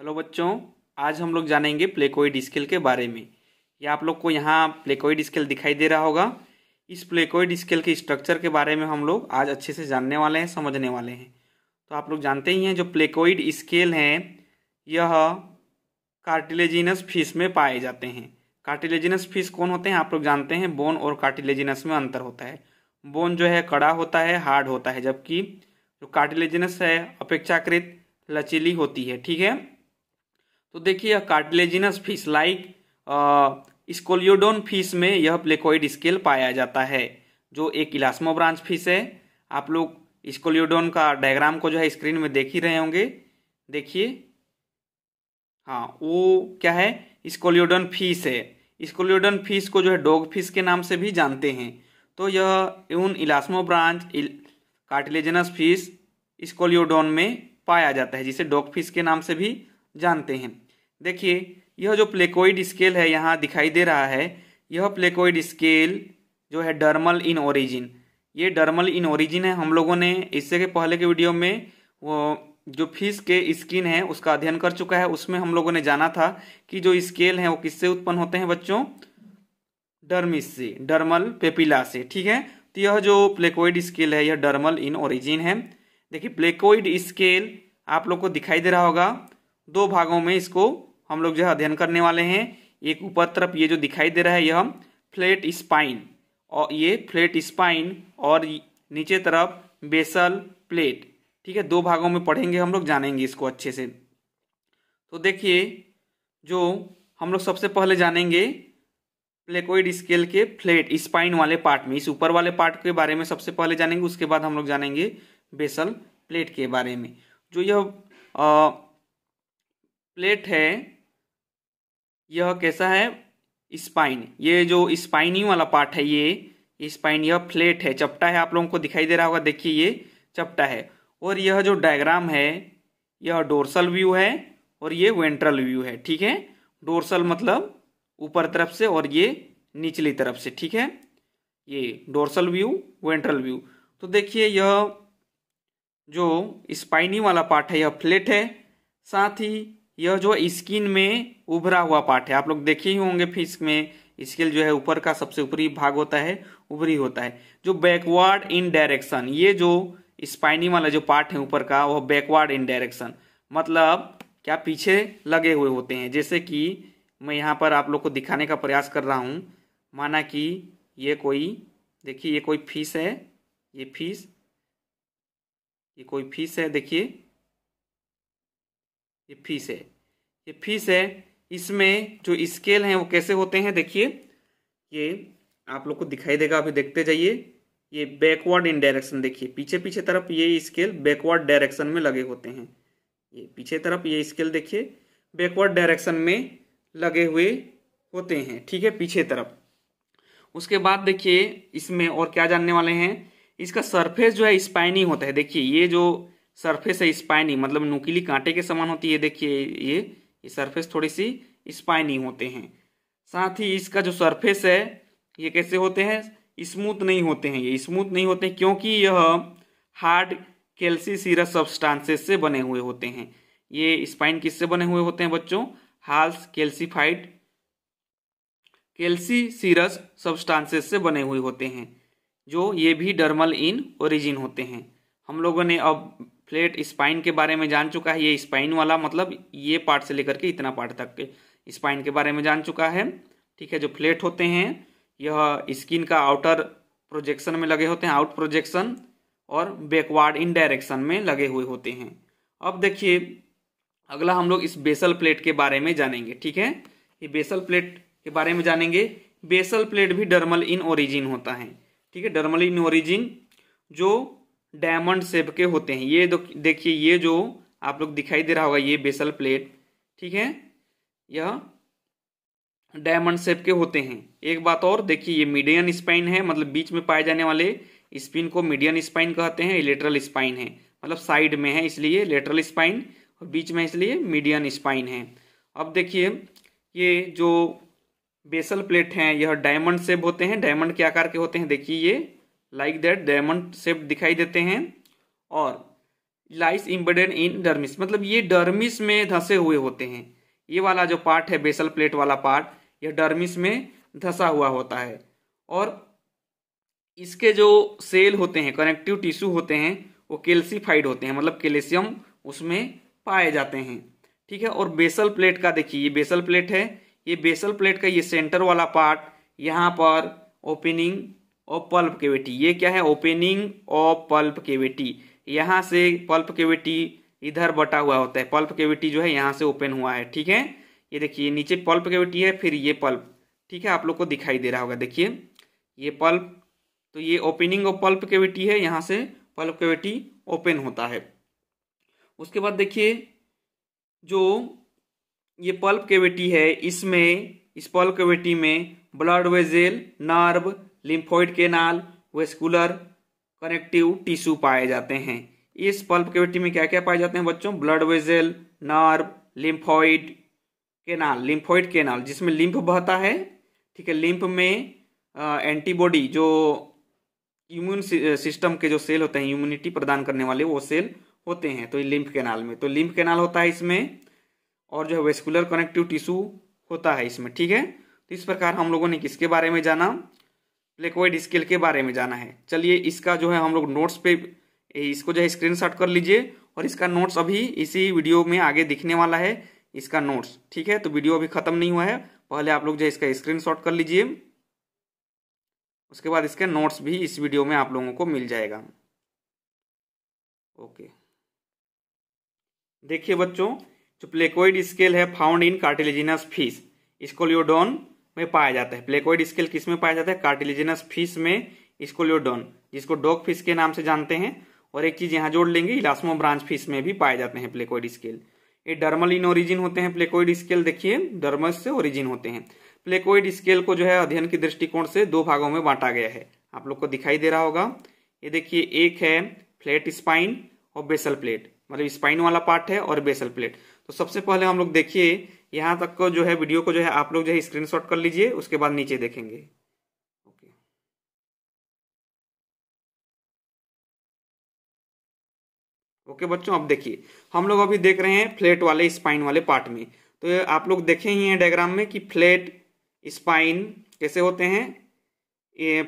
hello बच्चों आज हम लोग जानेंगे प्लेकोइड स्केल के बारे में ये आप लोग को यहाँ प्लेकोइड स्केल दिखाई दे रहा होगा इस प्लेकोइड स्केल के स्ट्रक्चर के बारे में हम लोग आज अच्छे से जानने वाले हैं समझने वाले हैं तो आप लोग जानते ही हैं जो प्लेकोइड स्केल हैं यह कार्टिलेजिनस फिश में पाए जाते हैं कार्टिलेजिनस फिश कौन होते हैं आप लोग जानते हैं बोन और कार्टिलेजिनस में अंतर होता है बोन जो है कड़ा होता है हार्ड होता है जबकि जो कार्टिलेजिनस है अपेक्षाकृत लचीली होती है ठीक है तो देखिए cartilaginous fish like Scoliodon fish में यह प्लेकोइड स्केल पाया जाता है जो एक इलास्मो ब्रांच फिश है आप लोग स्कोलियोडोन का डायग्राम को जो है स्क्रीन में देख ही रहे होंगे देखिए हाँ वो क्या है स्कोलियोडोन फिश है स्कोलियोडोन फिश को जो है डॉग फिश के नाम से भी जानते हैं तो यह उन elasmobranchii, cartilaginous fish Scoliodon में पाया जाता है जिसे डॉग फिश के नाम से भी जानते हैं देखिए यह जो प्लेकोइड स्केल है यहाँ दिखाई दे रहा है यह प्लेकोइड स्केल जो है डर्मल इन ओरिजिन ये डर्मल इन ओरिजिन है हम लोगों ने इससे के पहले के वीडियो में वो जो फिश के स्किन है उसका अध्ययन कर चुका है उसमें हम लोगों ने जाना था कि जो स्केल है वो किससे उत्पन्न होते हैं बच्चों डर्मिस से डर्मल पेपिला से ठीक है तो यह जो प्लेकोइड स्केल है यह डर्मल इन ओरिजिन है देखिए प्लेकोइड स्केल आप लोग को दिखाई दे रहा होगा दो भागों में इसको हम लोग जो है अध्ययन करने वाले हैं एक ऊपर तरफ ये जो दिखाई दे रहा है यह फ्लेट स्पाइन और ये फ्लेट स्पाइन और नीचे तरफ बेसल प्लेट ठीक है दो भागों में पढ़ेंगे हम लोग जानेंगे इसको अच्छे से तो देखिए जो हम लोग सबसे पहले जानेंगे प्लेकोइड स्केल के फ्लेट स्पाइन वाले पार्ट में इस ऊपर वाले पार्ट के बारे में सबसे पहले जानेंगे उसके बाद हम लोग जानेंगे बेसल प्लेट के बारे में जो यह प्लेट है यह कैसा है स्पाइन ये जो स्पाइनी वाला पार्ट है ये स्पाइन यह फ्लेट है चपटा है आप लोगों को दिखाई दे रहा होगा देखिए ये चपटा है और यह जो डायग्राम है यह डोर्सल व्यू है और ये वेंट्रल व्यू है ठीक है डोर्सल मतलब ऊपर तरफ से और ये निचली तरफ से ठीक है ये डोर्सल व्यू वेंट्रल व्यू तो देखिए यह जो स्पाइनी वाला पार्ट है यह फ्लेट है साथ ही यह जो स्किन में उभरा हुआ पार्ट है आप लोग देखे ही होंगे फिश में स्केल जो है ऊपर का सबसे ऊपरी भाग होता है उभरी होता है जो बैकवर्ड इन डायरेक्शन ये जो स्पाइनी वाला जो पार्ट है ऊपर का वह बैकवर्ड इन डायरेक्शन मतलब क्या पीछे लगे हुए होते हैं जैसे कि मैं यहाँ पर आप लोग को दिखाने का प्रयास कर रहा हूँ माना कि ये कोई देखिए ये कोई फीस है ये फीस ये कोई फीस है देखिए ये फीस है ये फीस है इसमें जो स्केल हैं वो कैसे होते हैं देखिए ये आप लोग को दिखाई देगा अभी देखते जाइए ये बैकवर्ड इन डायरेक्शन देखिए पीछे पीछे तरफ ये स्केल बैकवर्ड डायरेक्शन में लगे होते हैं ये पीछे तरफ ये स्केल देखिए बैकवर्ड डायरेक्शन में लगे हुए होते हैं ठीक है पीछे तरफ उसके बाद देखिए इसमें और क्या जानने वाले हैं इसका सरफेस जो है स्पाइनी होता है देखिए ये जो सरफेस है स्पाइनी मतलब नुकीली कांटे के समान होती है देखिए ये ये सरफेस थोड़ी सी स्पाइनी होते हैं साथ ही इसका जो सरफेस है ये कैसे होते हैं स्मूथ नहीं होते हैं ये स्मूथ नहीं होते क्योंकि यह हार्ड कैल्सी सीरस सब्सटांसेस से बने हुए होते हैं ये स्पाइन किससे बने हुए होते हैं बच्चों हाल्स कैल्सीफाइड कैल्सी सीरस सब्सटांसेस से बने हुए होते हैं जो ये भी डर्मल इन ओरिजिन होते हैं हम लोगों ने अब फ्लेट स्पाइन के बारे में जान चुका है ये स्पाइन वाला मतलब ये पार्ट से लेकर के इतना पार्ट तक के स्पाइन के बारे में जान चुका है ठीक है जो फ्लेट होते हैं यह स्किन का आउटर प्रोजेक्शन में लगे होते हैं आउट प्रोजेक्शन और बैकवर्ड इन डायरेक्शन में लगे हुए होते हैं अब देखिए अगला हम लोग इस बेसल प्लेट के बारे में जानेंगे ठीक है ये बेसल प्लेट के बारे में जानेंगे बेसल प्लेट भी डर्मल इन ओरिजिन होता है ठीक है डर्मल इन ओरिजिन जो डायमंड शेप के होते हैं ये देखिए ये जो आप लोग दिखाई दे रहा होगा ये बेसल प्लेट ठीक है यह डायमंड शेप के होते हैं एक बात और देखिए ये मीडियन स्पाइन है मतलब बीच में पाए जाने वाले स्पिन को मीडियन स्पाइन कहते हैं लेटरल स्पाइन है मतलब साइड में है इसलिए लेटरल स्पाइन और बीच में इसलिए मीडियन स्पाइन है अब देखिए ये जो बेसल प्लेट हैं यह डायमंड शेप होते हैं डायमंड के आकार के होते हैं देखिए ये लाइक दैट डायमंड शेप दिखाई देते हैं और लाइस इम्बेडेड इन डर्मिस मतलब ये डर्मिस में धसे हुए होते हैं ये वाला जो पार्ट है बेसल प्लेट वाला पार्ट यह डर्मिस में धसा हुआ होता है और इसके जो सेल होते हैं कनेक्टिव टिश्यू होते हैं वो कैल्सीफाइड होते हैं मतलब कैल्शियम उसमें पाए जाते हैं ठीक है और बेसल प्लेट का देखिए ये बेसल प्लेट है ये बेसल प्लेट का ये सेंटर वाला पार्ट यहाँ पर ओपनिंग ऑफ पल्प केविटी ये क्या है ओपनिंग ऑफ पल्प केविटी यहाँ से पल्प केविटी इधर बटा हुआ होता है पल्प केविटी जो है यहाँ से ओपन हुआ है ठीक है ये देखिए नीचे पल्प केविटी है फिर ये पल्प ठीक है आप लोग को दिखाई दे रहा होगा देखिए ये पल्प तो ये ओपनिंग ऑफ पल्प केविटी है यहाँ से पल्प केविटी ओपन होता है उसके बाद देखिए जो ये पल्प केविटी है इसमें इस पल्प केविटी में blood vessel nerve lymphoid canal vascular connective tissue पाए जाते हैं इस पल्प कैविटी में क्या क्या पाए जाते हैं बच्चों blood vessel nerve lymphoid canal lymphoid canal जिसमें लिम्फ बहता है ठीक है लिम्फ में एंटीबॉडी जो इम्यून सिस्टम के जो सेल होते हैं इम्यूनिटी प्रदान करने वाले वो सेल होते हैं तो लिम्फ केनाल में तो लिम्फ केनाल होता है इसमें और जो है वेस्कुलर कनेक्टिव टिश्यू होता है इसमें ठीक है तो इस प्रकार हम लोगों ने किसके बारे में जाना फ्लेक्वाइड स्केल के बारे में जाना है चलिए इसका जो है हम लोग नोट्स पे इसको जो है स्क्रीन कर लीजिए और इसका नोट्स अभी इसी वीडियो में आगे दिखने वाला है इसका नोट्स ठीक है तो वीडियो अभी खत्म नहीं हुआ है पहले आप लोग जो है इसका स्क्रीन कर लीजिए उसके बाद इसके नोट्स भी इस वीडियो में आप लोगों को मिल जाएगा ओके देखिए बच्चों जो प्लेकोइड स्केल है फाउंड इन कार्टिलेजिनस फिश इसको लियोडोन में पाया जाता है प्लेकोइड स्केल किस में पाया जाता है कार्टिलेजिनस फिश में स्कोलियोडोन जिसको डॉग फिश के नाम से जानते हैं और एक चीज यहाँ जोड़ लेंगे इलास्मो ब्रांच फिश में भी पाए जाते हैं प्लेकोइड स्केल ये डर्मल इन ओरिजिन होते हैं प्लेकोइड स्केल देखिए डर्मस से ओरिजिन होते हैं प्लेकोइड स्केल को जो है अध्ययन के दृष्टिकोण से दो भागों में बांटा गया है आप लोग को दिखाई दे रहा होगा ये देखिए एक है फ्लैट स्पाइन और बेसल प्लेट मतलब स्पाइन वाला पार्ट है और बेसल प्लेट तो सबसे पहले हम लोग देखिए यहाँ तक को जो है वीडियो को जो है आप लोग जो है स्क्रीनशॉट कर लीजिए उसके बाद नीचे देखेंगे ओके okay, बच्चों अब देखिए हम लोग अभी देख रहे हैं फ्लेट वाले स्पाइन वाले पार्ट में तो आप लोग देखे ही हैं डायग्राम में कि फ्लेट स्पाइन कैसे होते हैं ये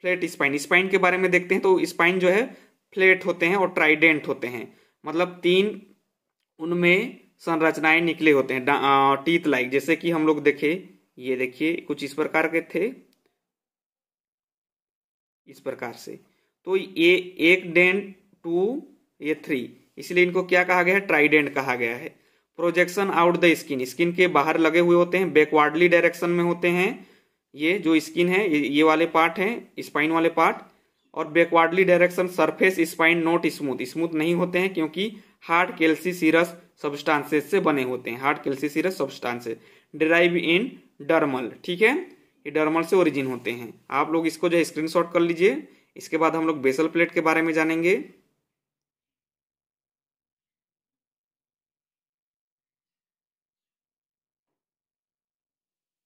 फ्लेट स्पाइन स्पाइन के बारे में देखते हैं तो स्पाइन जो है फ्लेट होते हैं और ट्राइडेंट होते हैं मतलब तीन उनमें संरचनाएं निकले होते हैं टीथ लाइक जैसे कि हम लोग देखे ये देखिए कुछ इस प्रकार के थे इस प्रकार से तो ये एक डेंट टू ये थ्री इसलिए इनको क्या कहा गया है ट्राइडेंट कहा गया है projection out the skin skin के बाहर लगे हुए होते हैं बैकवर्डली डायरेक्शन में होते हैं ये जो स्किन है ये वाले पार्ट हैं स्पाइन वाले पार्ट और backwardly direction surface spine not smooth smooth नहीं होते हैं क्योंकि हार्ट कैल्सी सीरस सब्सटांसेस से बने होते हैं hard calcareous substances derive in dermal ठीक है ये डर्मल से ओरिजिन होते हैं आप लोग इसको जो है शॉट कर लीजिए इसके बाद हम लोग बेसल प्लेट के बारे में जानेंगे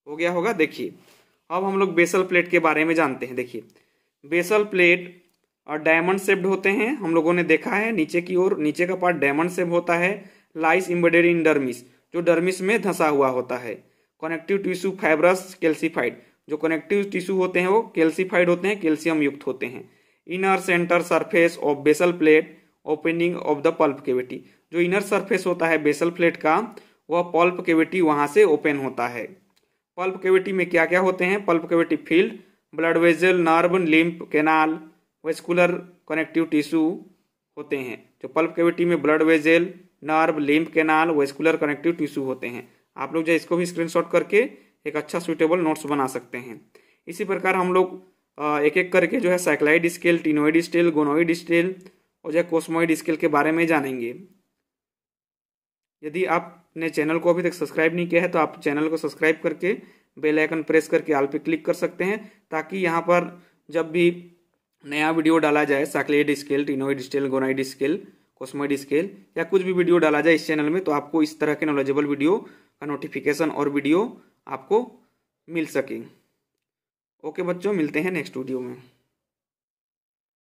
हो गया होगा देखिए अब हम लोग बेसल प्लेट के बारे में जानते हैं देखिए बेसल प्लेट और डायमंड शेप्ड होते हैं हम लोगों ने देखा है नीचे की ओर नीचे का पार्ट डायमंड शेप होता है लाइस इम्बेडेड इन डर्मिस जो डर्मिस में धंसा हुआ होता है कनेक्टिव टिश्यू फाइब्रस कैल्सीफाइड जो कनेक्टिव टिश्यू होते हैं वो कैल्सीफाइड होते हैं कैल्शियम युक्त होते हैं inner centre surface of basal plate opening of the pulp cavity जो इनर सरफेस होता है बेसल प्लेट का वह पल्प केविटी वहाँ से ओपन होता है पल्प केविटी में क्या क्या होते हैं pulp cavity filled blood vessel nerve lymph canal vascular connective tissue होते हैं जो पल्प केविटी में blood vessel nerve lymph canal vascular connective tissue होते हैं आप लोग जो इसको भी स्क्रीनशॉट करके एक अच्छा सुटेबल नोट्स बना सकते हैं इसी प्रकार हम लोग एक एक करके जो है cycloid scale ctenoid scale ganoid scale और जो कोस्मोइड स्केल के बारे में जानेंगे यदि आपने चैनल को अभी तक सब्सक्राइब नहीं किया है तो आप चैनल को सब्सक्राइब करके बेल आइकन प्रेस करके आल पे क्लिक कर सकते हैं ताकि यहाँ पर जब भी नया वीडियो डाला जाए cycloid scale ctenoid scale ganoid scale cosmoid scale या कुछ भी वीडियो डाला जाए इस चैनल में तो आपको इस तरह के नॉलेजेबल वीडियो का नोटिफिकेशन और वीडियो आपको मिल सके ओके बच्चों मिलते हैं नेक्स्ट वीडियो में